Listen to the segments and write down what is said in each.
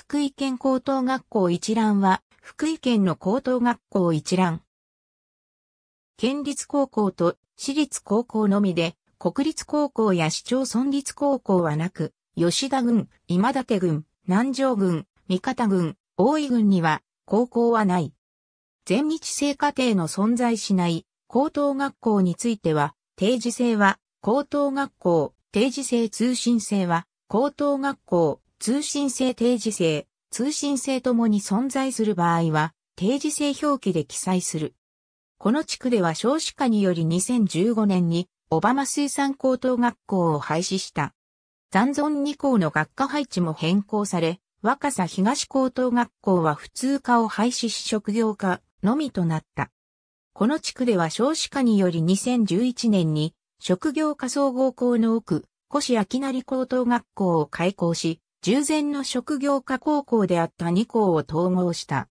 福井県高等学校一覧は、福井県の高等学校一覧。県立高校と私立高校のみで、国立高校や市町村立高校はなく、吉田郡、今立郡、南城郡、三方郡、大井郡には高校はない。全日制課程の存在しない高等学校については、定時制は高等学校、定時制通信制は高等学校、通信制定時制、通信制ともに存在する場合は、定時制表記で記載する。この地区では少子化により2015年に、小浜水産高等学校を廃止した。残存2校の学科配置も変更され、若狭東高等学校は普通科を廃止し職業科のみとなった。この地区では少子化により2011年に職業科総合校の奥、越明成高等学校を開校し、従前の職業科高校であった2校を統合した。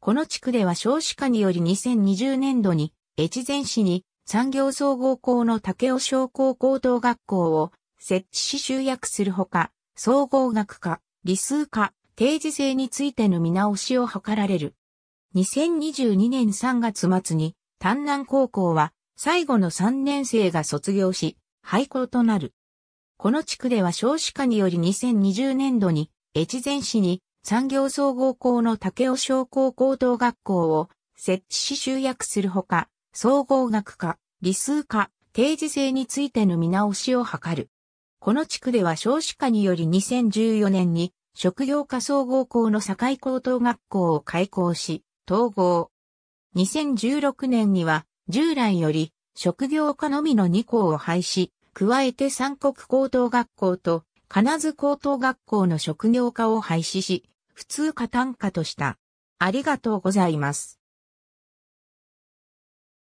この地区では少子化により2020年度に越前市に産業総合校の竹尾商工高等学校を設置し集約するほか、総合学科、理数科、定時制についての見直しを図られる。2022年3月末に、丹南高校は最後の3年生が卒業し、廃校となる。この地区では少子化により2020年度に、越前市に産業総合校の竹尾商工高等学校を設置し集約するほか、総合学科、理数科、定時制についての見直しを図る。この地区では少子化により2014年に職業科総合校の境高等学校を開校し、統合。2016年には従来より職業科のみの2校を廃止、加えて三国高等学校と金津高等学校の職業化を廃止し、普通科単科とした。ありがとうございます。